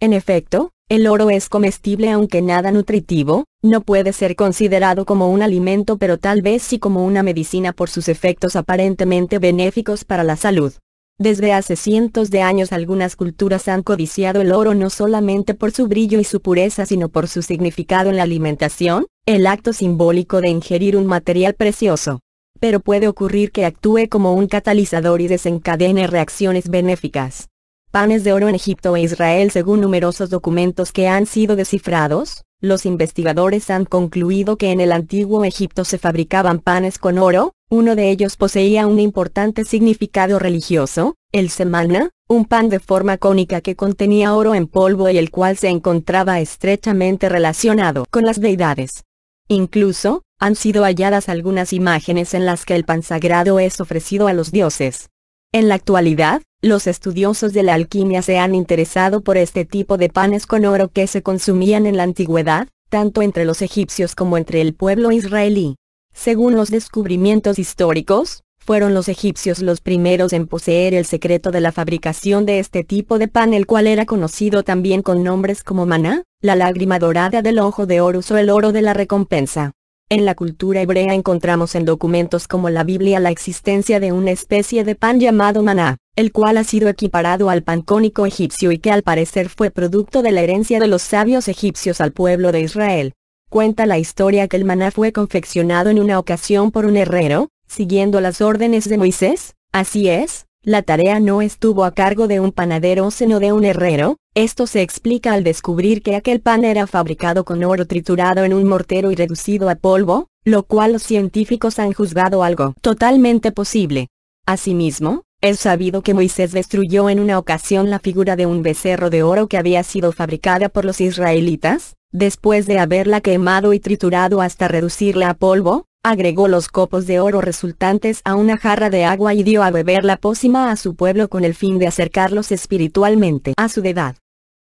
En efecto, el oro es comestible aunque nada nutritivo, no puede ser considerado como un alimento pero tal vez sí como una medicina por sus efectos aparentemente benéficos para la salud. Desde hace cientos de años algunas culturas han codiciado el oro no solamente por su brillo y su pureza sino por su significado en la alimentación, el acto simbólico de ingerir un material precioso. Pero puede ocurrir que actúe como un catalizador y desencadene reacciones benéficas panes de oro en Egipto e Israel según numerosos documentos que han sido descifrados, los investigadores han concluido que en el antiguo Egipto se fabricaban panes con oro, uno de ellos poseía un importante significado religioso, el semana, un pan de forma cónica que contenía oro en polvo y el cual se encontraba estrechamente relacionado con las deidades. Incluso, han sido halladas algunas imágenes en las que el pan sagrado es ofrecido a los dioses. En la actualidad, los estudiosos de la alquimia se han interesado por este tipo de panes con oro que se consumían en la antigüedad, tanto entre los egipcios como entre el pueblo israelí. Según los descubrimientos históricos, fueron los egipcios los primeros en poseer el secreto de la fabricación de este tipo de pan el cual era conocido también con nombres como maná, la lágrima dorada del ojo de Horus o el oro de la recompensa. En la cultura hebrea encontramos en documentos como la Biblia la existencia de una especie de pan llamado maná el cual ha sido equiparado al pan cónico egipcio y que al parecer fue producto de la herencia de los sabios egipcios al pueblo de Israel. Cuenta la historia que el maná fue confeccionado en una ocasión por un herrero, siguiendo las órdenes de Moisés, así es, la tarea no estuvo a cargo de un panadero sino de un herrero, esto se explica al descubrir que aquel pan era fabricado con oro triturado en un mortero y reducido a polvo, lo cual los científicos han juzgado algo totalmente posible. Asimismo, es sabido que Moisés destruyó en una ocasión la figura de un becerro de oro que había sido fabricada por los israelitas, después de haberla quemado y triturado hasta reducirla a polvo, agregó los copos de oro resultantes a una jarra de agua y dio a beber la pócima a su pueblo con el fin de acercarlos espiritualmente a su deidad.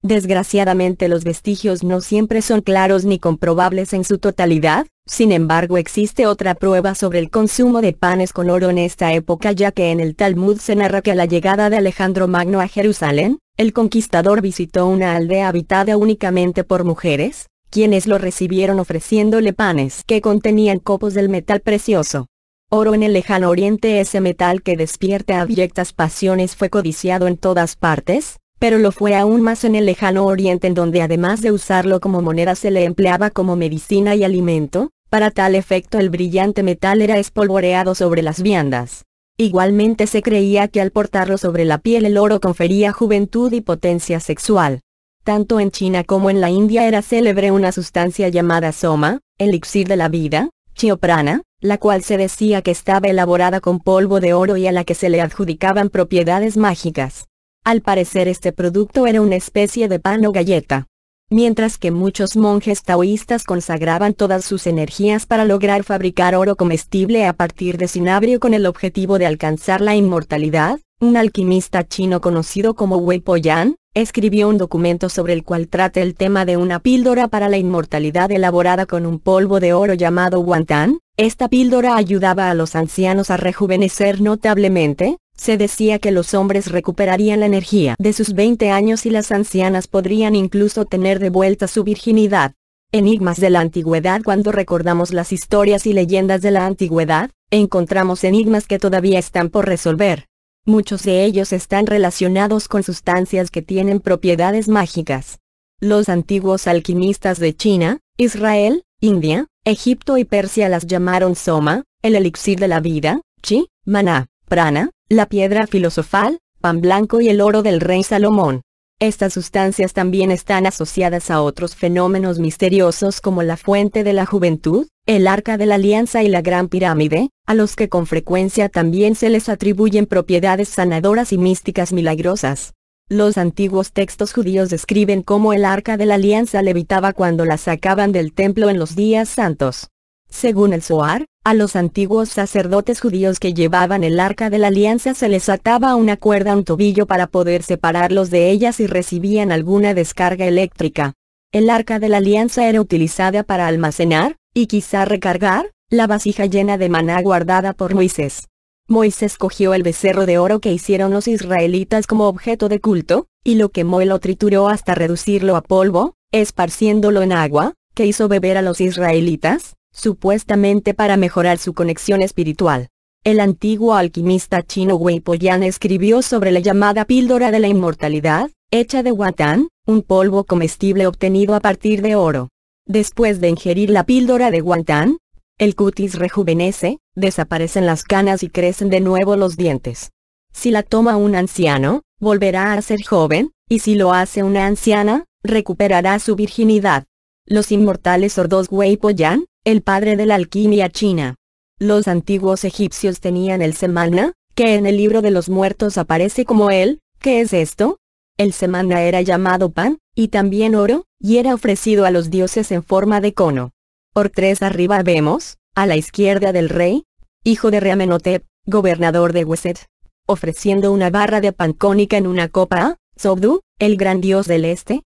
Desgraciadamente los vestigios no siempre son claros ni comprobables en su totalidad, sin embargo existe otra prueba sobre el consumo de panes con oro en esta época ya que en el Talmud se narra que a la llegada de Alejandro Magno a Jerusalén, el conquistador visitó una aldea habitada únicamente por mujeres, quienes lo recibieron ofreciéndole panes que contenían copos del metal precioso. Oro en el lejano oriente ese metal que despierta abyectas pasiones fue codiciado en todas partes, pero lo fue aún más en el lejano oriente en donde además de usarlo como moneda se le empleaba como medicina y alimento, para tal efecto el brillante metal era espolvoreado sobre las viandas. Igualmente se creía que al portarlo sobre la piel el oro confería juventud y potencia sexual. Tanto en China como en la India era célebre una sustancia llamada soma, elixir de la vida, chioprana, la cual se decía que estaba elaborada con polvo de oro y a la que se le adjudicaban propiedades mágicas. Al parecer este producto era una especie de pan o galleta. Mientras que muchos monjes taoístas consagraban todas sus energías para lograr fabricar oro comestible a partir de cinabrio con el objetivo de alcanzar la inmortalidad, un alquimista chino conocido como Wei Poyan, escribió un documento sobre el cual trata el tema de una píldora para la inmortalidad elaborada con un polvo de oro llamado guantán. Esta píldora ayudaba a los ancianos a rejuvenecer notablemente, se decía que los hombres recuperarían la energía de sus 20 años y las ancianas podrían incluso tener de vuelta su virginidad. Enigmas de la antigüedad Cuando recordamos las historias y leyendas de la antigüedad, encontramos enigmas que todavía están por resolver. Muchos de ellos están relacionados con sustancias que tienen propiedades mágicas. Los antiguos alquimistas de China, Israel, India, Egipto y Persia las llamaron Soma, el elixir de la vida, Chi, Maná, Prana, la piedra filosofal, pan blanco y el oro del rey Salomón. Estas sustancias también están asociadas a otros fenómenos misteriosos como la fuente de la juventud, el arca de la alianza y la gran pirámide, a los que con frecuencia también se les atribuyen propiedades sanadoras y místicas milagrosas. Los antiguos textos judíos describen cómo el arca de la alianza levitaba cuando la sacaban del templo en los días santos. Según el Soar, a los antiguos sacerdotes judíos que llevaban el arca de la alianza se les ataba una cuerda a un tobillo para poder separarlos de ellas si recibían alguna descarga eléctrica. El arca de la alianza era utilizada para almacenar, y quizá recargar, la vasija llena de maná guardada por Moisés. Moisés cogió el becerro de oro que hicieron los israelitas como objeto de culto, y lo quemó y lo trituró hasta reducirlo a polvo, esparciéndolo en agua, que hizo beber a los israelitas, supuestamente para mejorar su conexión espiritual. El antiguo alquimista chino Wei Poyan escribió sobre la llamada píldora de la inmortalidad, hecha de guatán, un polvo comestible obtenido a partir de oro. Después de ingerir la píldora de guantán, el cutis rejuvenece, desaparecen las canas y crecen de nuevo los dientes. Si la toma un anciano, volverá a ser joven, y si lo hace una anciana, recuperará su virginidad. Los inmortales sordos Wei Poyan, el padre de la alquimia china. Los antiguos egipcios tenían el semana, que en el libro de los muertos aparece como él, ¿qué es esto? El semana era llamado pan, y también oro, y era ofrecido a los dioses en forma de cono. Por tres arriba vemos, a la izquierda del rey, hijo de Reamenotep, gobernador de Weset, ofreciendo una barra de pan cónica en una copa a, Sobdu, el gran dios del este.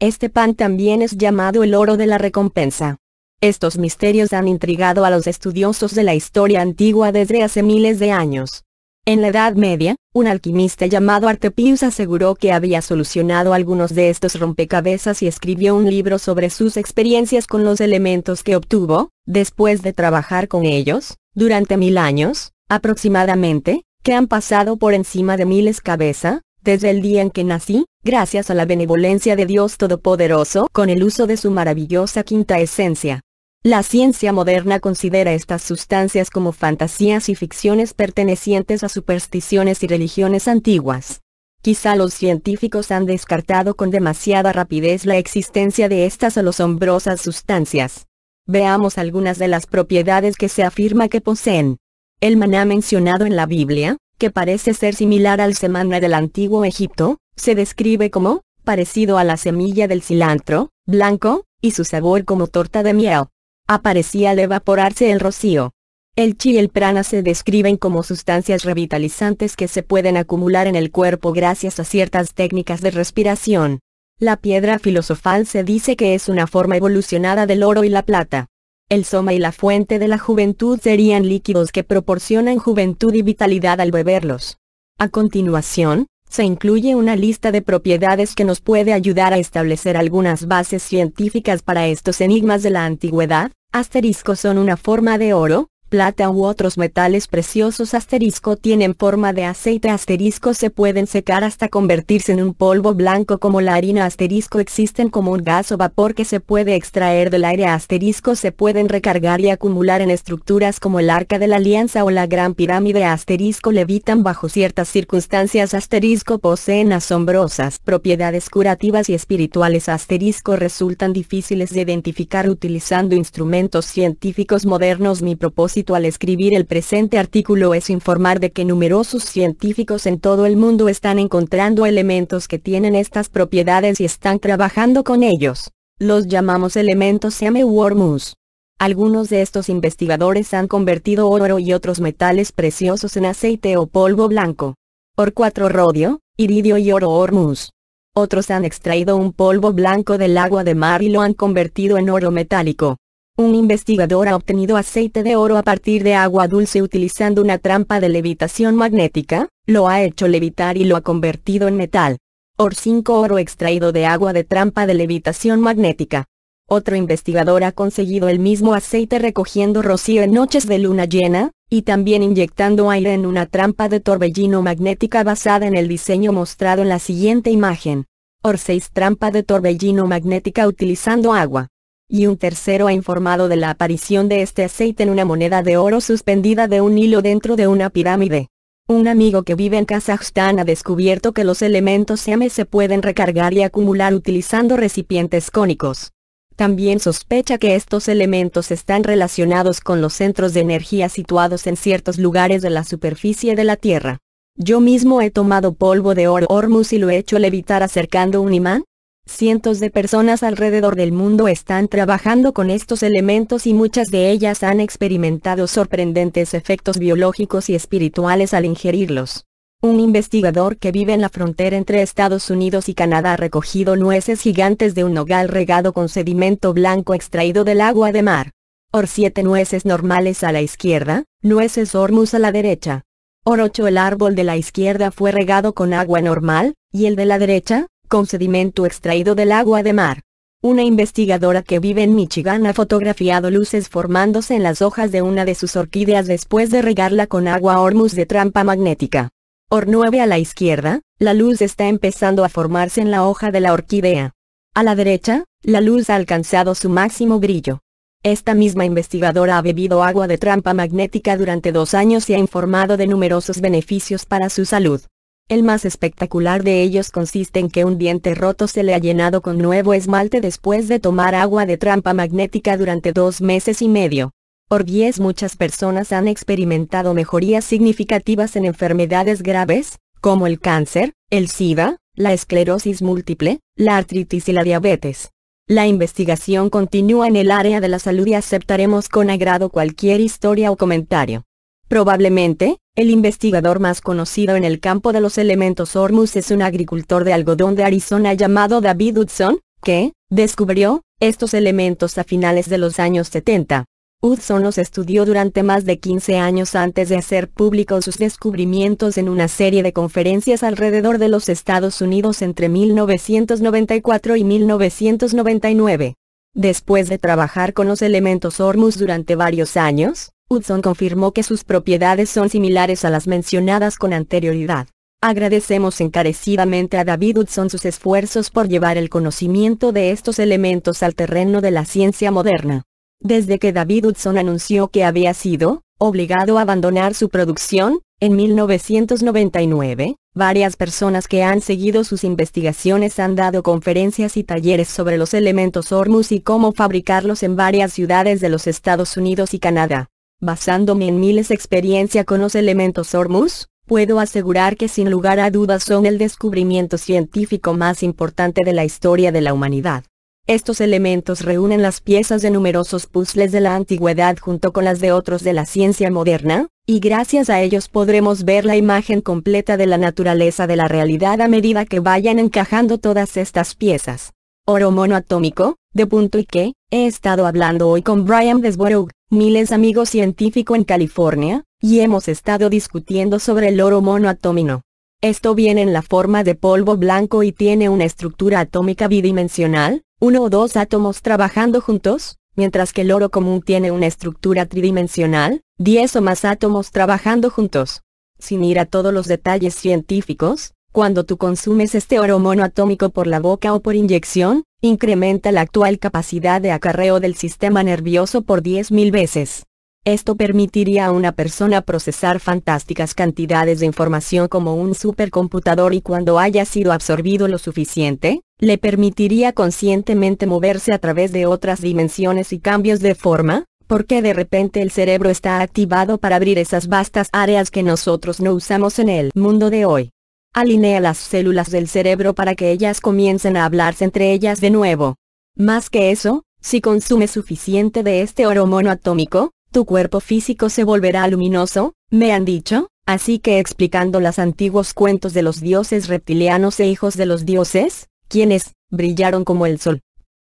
Este pan también es llamado el oro de la recompensa. Estos misterios han intrigado a los estudiosos de la historia antigua desde hace miles de años. En la Edad Media, un alquimista llamado Artepius aseguró que había solucionado algunos de estos rompecabezas y escribió un libro sobre sus experiencias con los elementos que obtuvo, después de trabajar con ellos, durante mil años, aproximadamente, que han pasado por encima de miles cabeza, desde el día en que nací, gracias a la benevolencia de Dios Todopoderoso con el uso de su maravillosa quinta esencia. La ciencia moderna considera estas sustancias como fantasías y ficciones pertenecientes a supersticiones y religiones antiguas. Quizá los científicos han descartado con demasiada rapidez la existencia de estas alosombrosas sustancias. Veamos algunas de las propiedades que se afirma que poseen. El maná mencionado en la Biblia, que parece ser similar al semaná del antiguo Egipto, se describe como, parecido a la semilla del cilantro, blanco, y su sabor como torta de miel aparecía al evaporarse el rocío. El chi y el prana se describen como sustancias revitalizantes que se pueden acumular en el cuerpo gracias a ciertas técnicas de respiración. La piedra filosofal se dice que es una forma evolucionada del oro y la plata. El soma y la fuente de la juventud serían líquidos que proporcionan juventud y vitalidad al beberlos. A continuación, se incluye una lista de propiedades que nos puede ayudar a establecer algunas bases científicas para estos enigmas de la antigüedad. asteriscos son una forma de oro, plata u otros metales preciosos asterisco tienen forma de aceite asterisco se pueden secar hasta convertirse en un polvo blanco como la harina asterisco existen como un gas o vapor que se puede extraer del aire asterisco se pueden recargar y acumular en estructuras como el arca de la alianza o la gran pirámide asterisco levitan bajo ciertas circunstancias asterisco poseen asombrosas propiedades curativas y espirituales asterisco resultan difíciles de identificar utilizando instrumentos científicos modernos mi propósito al escribir el presente artículo es informar de que numerosos científicos en todo el mundo están encontrando elementos que tienen estas propiedades y están trabajando con ellos. Los llamamos elementos M-Wormus. Algunos de estos investigadores han convertido oro y otros metales preciosos en aceite o polvo blanco. Or 4 rodio, iridio y oro hormus. Otros han extraído un polvo blanco del agua de mar y lo han convertido en oro metálico. Un investigador ha obtenido aceite de oro a partir de agua dulce utilizando una trampa de levitación magnética, lo ha hecho levitar y lo ha convertido en metal. Or 5 oro extraído de agua de trampa de levitación magnética. Otro investigador ha conseguido el mismo aceite recogiendo rocío en noches de luna llena, y también inyectando aire en una trampa de torbellino magnética basada en el diseño mostrado en la siguiente imagen. Or 6 trampa de torbellino magnética utilizando agua y un tercero ha informado de la aparición de este aceite en una moneda de oro suspendida de un hilo dentro de una pirámide. Un amigo que vive en Kazajstán ha descubierto que los elementos M se pueden recargar y acumular utilizando recipientes cónicos. También sospecha que estos elementos están relacionados con los centros de energía situados en ciertos lugares de la superficie de la Tierra. Yo mismo he tomado polvo de oro Hormuz y lo he hecho levitar acercando un imán, Cientos de personas alrededor del mundo están trabajando con estos elementos y muchas de ellas han experimentado sorprendentes efectos biológicos y espirituales al ingerirlos. Un investigador que vive en la frontera entre Estados Unidos y Canadá ha recogido nueces gigantes de un nogal regado con sedimento blanco extraído del agua de mar. Or siete nueces normales a la izquierda, nueces Ormus a la derecha. Or 8 el árbol de la izquierda fue regado con agua normal, y el de la derecha, con sedimento extraído del agua de mar. Una investigadora que vive en Michigan ha fotografiado luces formándose en las hojas de una de sus orquídeas después de regarla con agua hormuz de trampa magnética. Or 9 a la izquierda, la luz está empezando a formarse en la hoja de la orquídea. A la derecha, la luz ha alcanzado su máximo brillo. Esta misma investigadora ha bebido agua de trampa magnética durante dos años y ha informado de numerosos beneficios para su salud. El más espectacular de ellos consiste en que un diente roto se le ha llenado con nuevo esmalte después de tomar agua de trampa magnética durante dos meses y medio. Por 10 muchas personas han experimentado mejorías significativas en enfermedades graves, como el cáncer, el SIDA, la esclerosis múltiple, la artritis y la diabetes. La investigación continúa en el área de la salud y aceptaremos con agrado cualquier historia o comentario. Probablemente, el investigador más conocido en el campo de los elementos Hormuz es un agricultor de algodón de Arizona llamado David Hudson, que, descubrió, estos elementos a finales de los años 70. Hudson los estudió durante más de 15 años antes de hacer públicos sus descubrimientos en una serie de conferencias alrededor de los Estados Unidos entre 1994 y 1999. Después de trabajar con los elementos Hormuz durante varios años, Hudson confirmó que sus propiedades son similares a las mencionadas con anterioridad. Agradecemos encarecidamente a David Hudson sus esfuerzos por llevar el conocimiento de estos elementos al terreno de la ciencia moderna. Desde que David Hudson anunció que había sido, obligado a abandonar su producción, en 1999, varias personas que han seguido sus investigaciones han dado conferencias y talleres sobre los elementos Hormuz y cómo fabricarlos en varias ciudades de los Estados Unidos y Canadá. Basándome en miles de experiencia con los elementos Hormuz, puedo asegurar que sin lugar a dudas son el descubrimiento científico más importante de la historia de la humanidad. Estos elementos reúnen las piezas de numerosos puzzles de la antigüedad junto con las de otros de la ciencia moderna, y gracias a ellos podremos ver la imagen completa de la naturaleza de la realidad a medida que vayan encajando todas estas piezas. Oro monoatómico, de punto y que, he estado hablando hoy con Brian Desborough, miles amigos científicos en California, y hemos estado discutiendo sobre el oro monoatómico. Esto viene en la forma de polvo blanco y tiene una estructura atómica bidimensional, uno o dos átomos trabajando juntos, mientras que el oro común tiene una estructura tridimensional, diez o más átomos trabajando juntos. Sin ir a todos los detalles científicos, cuando tú consumes este oro monoatómico por la boca o por inyección, incrementa la actual capacidad de acarreo del sistema nervioso por 10.000 veces. Esto permitiría a una persona procesar fantásticas cantidades de información como un supercomputador y cuando haya sido absorbido lo suficiente, le permitiría conscientemente moverse a través de otras dimensiones y cambios de forma, porque de repente el cerebro está activado para abrir esas vastas áreas que nosotros no usamos en el mundo de hoy. Alinea las células del cerebro para que ellas comiencen a hablarse entre ellas de nuevo. Más que eso, si consumes suficiente de este oro monoatómico, tu cuerpo físico se volverá luminoso, me han dicho, así que explicando los antiguos cuentos de los dioses reptilianos e hijos de los dioses, quienes, brillaron como el sol.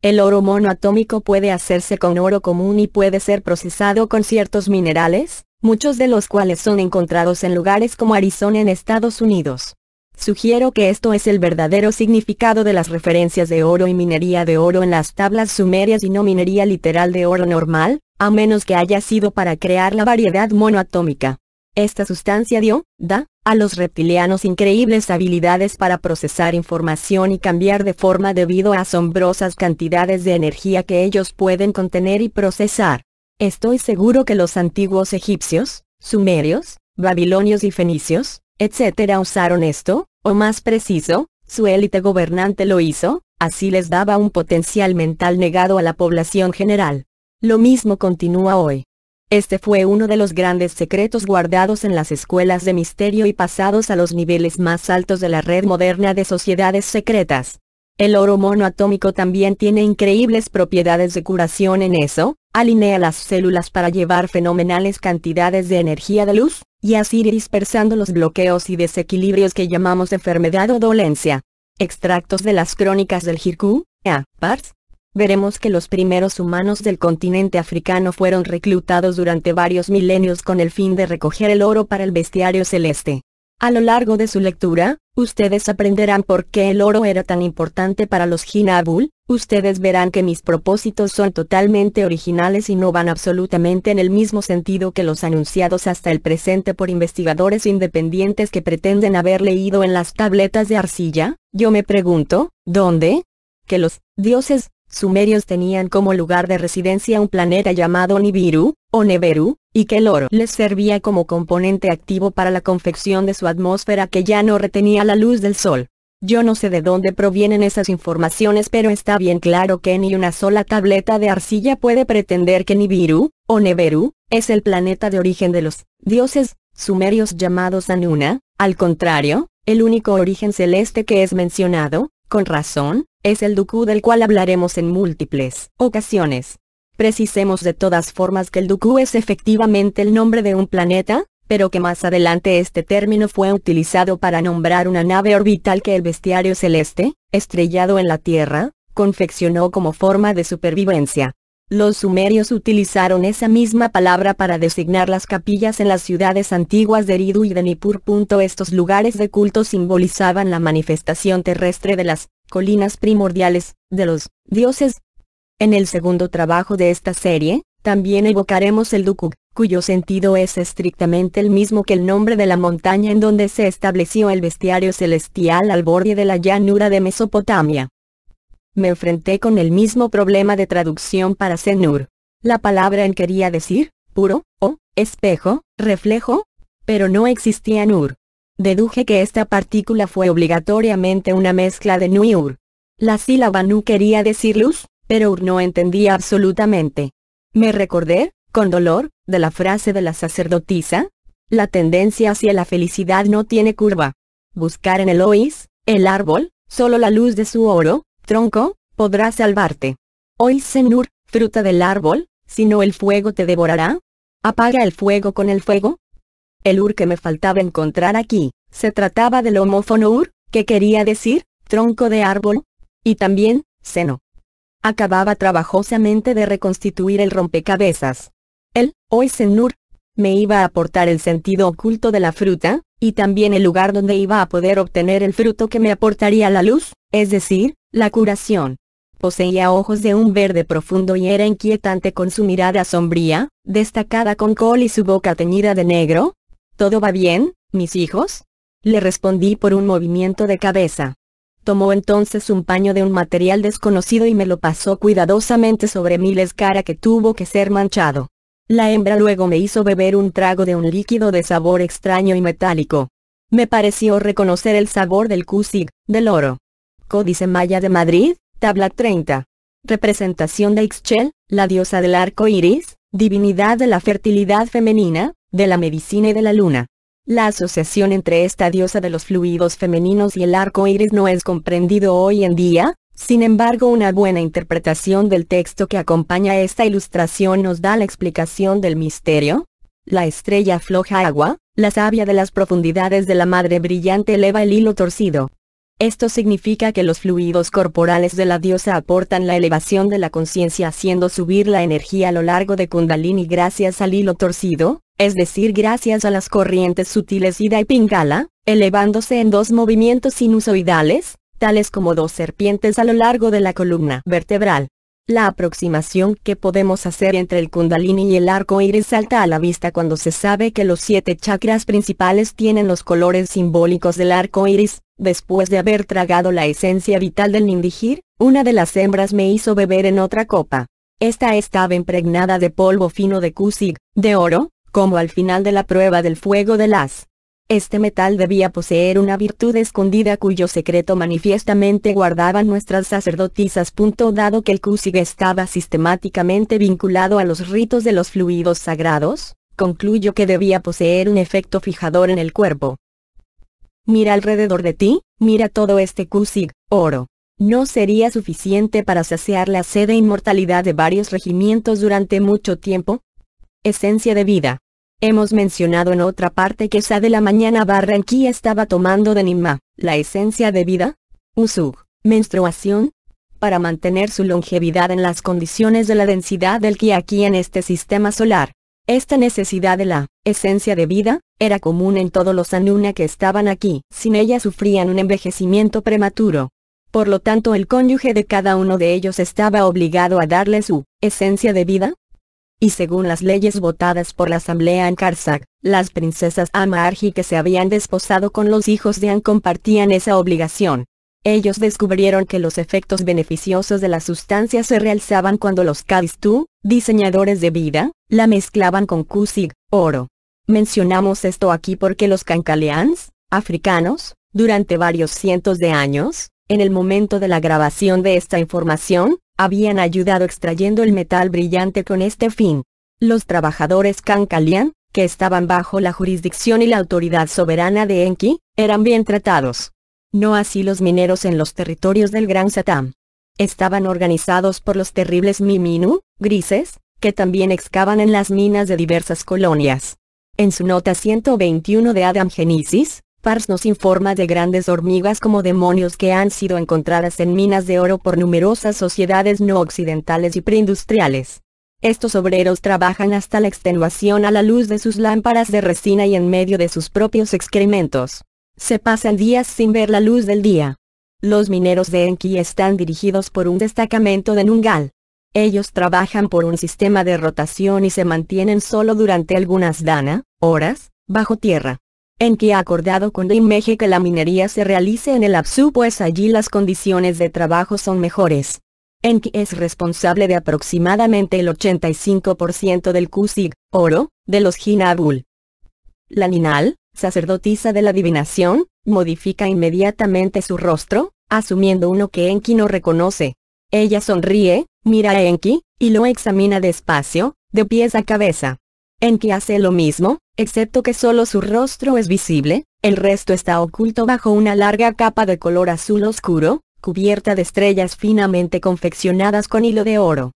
El oro monoatómico puede hacerse con oro común y puede ser procesado con ciertos minerales, muchos de los cuales son encontrados en lugares como Arizona en Estados Unidos. Sugiero que esto es el verdadero significado de las referencias de oro y minería de oro en las tablas sumerias y no minería literal de oro normal, a menos que haya sido para crear la variedad monoatómica. Esta sustancia dio, da, a los reptilianos increíbles habilidades para procesar información y cambiar de forma debido a asombrosas cantidades de energía que ellos pueden contener y procesar. Estoy seguro que los antiguos egipcios, sumerios, babilonios y fenicios, etcétera usaron esto, o más preciso, su élite gobernante lo hizo, así les daba un potencial mental negado a la población general. Lo mismo continúa hoy. Este fue uno de los grandes secretos guardados en las escuelas de misterio y pasados a los niveles más altos de la red moderna de sociedades secretas. El oro monoatómico también tiene increíbles propiedades de curación en eso, alinea las células para llevar fenomenales cantidades de energía de luz, y así dispersando los bloqueos y desequilibrios que llamamos enfermedad o dolencia. Extractos de las crónicas del Hirku, A. Pars. Veremos que los primeros humanos del continente africano fueron reclutados durante varios milenios con el fin de recoger el oro para el bestiario celeste. A lo largo de su lectura, ustedes aprenderán por qué el oro era tan importante para los Hinabul, ustedes verán que mis propósitos son totalmente originales y no van absolutamente en el mismo sentido que los anunciados hasta el presente por investigadores independientes que pretenden haber leído en las tabletas de arcilla, yo me pregunto, ¿dónde? Que los dioses sumerios tenían como lugar de residencia un planeta llamado Nibiru, o Neberu, y que el oro les servía como componente activo para la confección de su atmósfera que ya no retenía la luz del sol. Yo no sé de dónde provienen esas informaciones pero está bien claro que ni una sola tableta de arcilla puede pretender que Nibiru, o Neberu, es el planeta de origen de los dioses sumerios llamados Anuna, al contrario, el único origen celeste que es mencionado, con razón, es el Duku del cual hablaremos en múltiples ocasiones. Precisemos de todas formas que el Duku es efectivamente el nombre de un planeta, pero que más adelante este término fue utilizado para nombrar una nave orbital que el bestiario celeste, estrellado en la Tierra, confeccionó como forma de supervivencia. Los sumerios utilizaron esa misma palabra para designar las capillas en las ciudades antiguas de Eridu y de Nippur. Estos lugares de culto simbolizaban la manifestación terrestre de las colinas primordiales, de los dioses. En el segundo trabajo de esta serie, también evocaremos el Dukuk, cuyo sentido es estrictamente el mismo que el nombre de la montaña en donde se estableció el bestiario celestial al borde de la llanura de Mesopotamia. Me enfrenté con el mismo problema de traducción para Senur. La palabra en quería decir, puro, o, espejo, reflejo, pero no existía Nur. Deduje que esta partícula fue obligatoriamente una mezcla de nu y ur. La sílaba nu quería decir luz, pero ur no entendía absolutamente. Me recordé, con dolor, de la frase de la sacerdotisa, la tendencia hacia la felicidad no tiene curva. Buscar en el ois, el árbol, solo la luz de su oro, tronco, podrá salvarte. Ois senur, fruta del árbol, si no el fuego te devorará. Apaga el fuego con el fuego, el ur que me faltaba encontrar aquí, se trataba del homófono ur, que quería decir, tronco de árbol, y también, seno. Acababa trabajosamente de reconstituir el rompecabezas. El, hoy senur, me iba a aportar el sentido oculto de la fruta, y también el lugar donde iba a poder obtener el fruto que me aportaría la luz, es decir, la curación. Poseía ojos de un verde profundo y era inquietante con su mirada sombría, destacada con col y su boca teñida de negro, ¿Todo va bien, mis hijos? Le respondí por un movimiento de cabeza. Tomó entonces un paño de un material desconocido y me lo pasó cuidadosamente sobre mi cara que tuvo que ser manchado. La hembra luego me hizo beber un trago de un líquido de sabor extraño y metálico. Me pareció reconocer el sabor del Cusig, del oro. Códice Maya de Madrid, tabla 30. Representación de Ixchel, la diosa del arco iris, divinidad de la fertilidad femenina, de la medicina y de la luna. La asociación entre esta diosa de los fluidos femeninos y el arco iris no es comprendido hoy en día, sin embargo una buena interpretación del texto que acompaña esta ilustración nos da la explicación del misterio. La estrella afloja agua, la savia de las profundidades de la madre brillante eleva el hilo torcido. Esto significa que los fluidos corporales de la diosa aportan la elevación de la conciencia haciendo subir la energía a lo largo de Kundalini gracias al hilo torcido, es decir gracias a las corrientes sutiles Ida y Pingala, elevándose en dos movimientos sinusoidales, tales como dos serpientes a lo largo de la columna vertebral. La aproximación que podemos hacer entre el kundalini y el arco iris salta a la vista cuando se sabe que los siete chakras principales tienen los colores simbólicos del arco iris. Después de haber tragado la esencia vital del nindigir, una de las hembras me hizo beber en otra copa. Esta estaba impregnada de polvo fino de kusig, de oro, como al final de la prueba del fuego de las. Este metal debía poseer una virtud escondida cuyo secreto manifiestamente guardaban nuestras sacerdotisas. Dado que el Kusig estaba sistemáticamente vinculado a los ritos de los fluidos sagrados, concluyo que debía poseer un efecto fijador en el cuerpo. Mira alrededor de ti, mira todo este Kusig, oro. No sería suficiente para saciar la sed e inmortalidad de varios regimientos durante mucho tiempo. Esencia de vida. Hemos mencionado en otra parte que esa de la mañana Barranquilla estaba tomando de Nima, la esencia de vida, Usug, menstruación, para mantener su longevidad en las condiciones de la densidad del ki aquí en este sistema solar. Esta necesidad de la esencia de vida era común en todos los Anuna que estaban aquí, sin ella sufrían un envejecimiento prematuro. Por lo tanto el cónyuge de cada uno de ellos estaba obligado a darle su esencia de vida, y según las leyes votadas por la asamblea en Karsak, las princesas Amarji que se habían desposado con los hijos de An compartían esa obligación. Ellos descubrieron que los efectos beneficiosos de la sustancia se realzaban cuando los Kadistú, diseñadores de vida, la mezclaban con Kusig, oro. Mencionamos esto aquí porque los Kankaleans, africanos, durante varios cientos de años, en el momento de la grabación de esta información, habían ayudado extrayendo el metal brillante con este fin. Los trabajadores Kankalian, que estaban bajo la jurisdicción y la autoridad soberana de Enki, eran bien tratados. No así los mineros en los territorios del Gran Satam. Estaban organizados por los terribles Miminu, grises, que también excavan en las minas de diversas colonias. En su nota 121 de Adam Genesis, Pars nos informa de grandes hormigas como demonios que han sido encontradas en minas de oro por numerosas sociedades no occidentales y preindustriales. Estos obreros trabajan hasta la extenuación a la luz de sus lámparas de resina y en medio de sus propios excrementos. Se pasan días sin ver la luz del día. Los mineros de Enki están dirigidos por un destacamento de Nungal. Ellos trabajan por un sistema de rotación y se mantienen solo durante algunas dana, horas, bajo tierra. Enki ha acordado con DIMEGE que la minería se realice en el APSU pues allí las condiciones de trabajo son mejores. Enki es responsable de aproximadamente el 85% del Kusig, oro, de los Hinabul. La Ninal, sacerdotisa de la adivinación, modifica inmediatamente su rostro, asumiendo uno que Enki no reconoce. Ella sonríe, mira a Enki, y lo examina despacio, de pies a cabeza. Enki hace lo mismo, excepto que solo su rostro es visible, el resto está oculto bajo una larga capa de color azul oscuro, cubierta de estrellas finamente confeccionadas con hilo de oro.